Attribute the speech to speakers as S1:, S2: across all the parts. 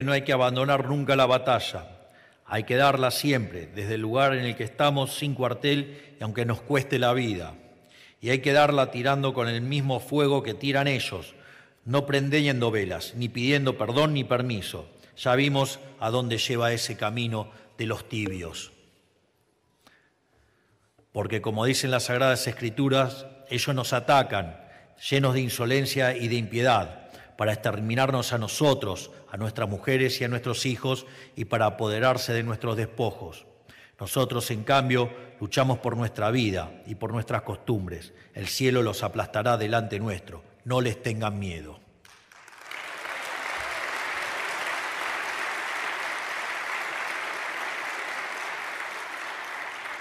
S1: No hay que abandonar nunca la batalla, hay que darla siempre, desde el lugar en el que estamos sin cuartel, y aunque nos cueste la vida. Y hay que darla tirando con el mismo fuego que tiran ellos, no prendeyendo velas, ni pidiendo perdón ni permiso. Ya vimos a dónde lleva ese camino de los tibios. Porque como dicen las Sagradas Escrituras, ellos nos atacan, llenos de insolencia y de impiedad para exterminarnos a nosotros, a nuestras mujeres y a nuestros hijos y para apoderarse de nuestros despojos. Nosotros, en cambio, luchamos por nuestra vida y por nuestras costumbres. El cielo los aplastará delante nuestro. No les tengan miedo.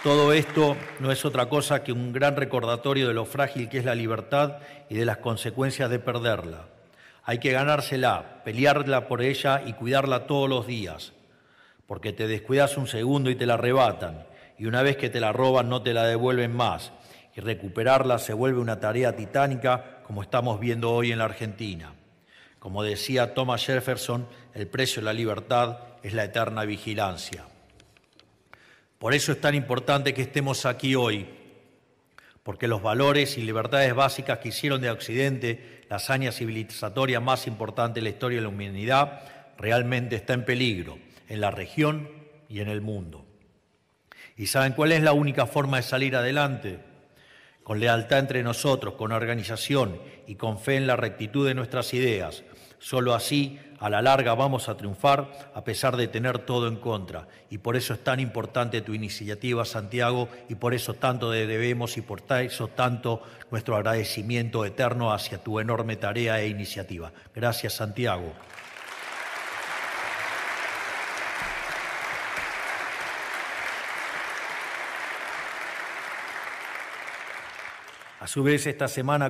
S1: Todo esto no es otra cosa que un gran recordatorio de lo frágil que es la libertad y de las consecuencias de perderla. Hay que ganársela, pelearla por ella y cuidarla todos los días, porque te descuidas un segundo y te la arrebatan, y una vez que te la roban no te la devuelven más, y recuperarla se vuelve una tarea titánica como estamos viendo hoy en la Argentina. Como decía Thomas Jefferson, el precio de la libertad es la eterna vigilancia. Por eso es tan importante que estemos aquí hoy porque los valores y libertades básicas que hicieron de Occidente la hazaña civilizatoria más importante de la historia de la humanidad realmente está en peligro en la región y en el mundo. ¿Y saben cuál es la única forma de salir adelante? Con lealtad entre nosotros, con organización y con fe en la rectitud de nuestras ideas, Solo así, a la larga, vamos a triunfar a pesar de tener todo en contra. Y por eso es tan importante tu iniciativa, Santiago, y por eso tanto debemos y por eso tanto nuestro agradecimiento eterno hacia tu enorme tarea e iniciativa. Gracias, Santiago. A su vez, esta semana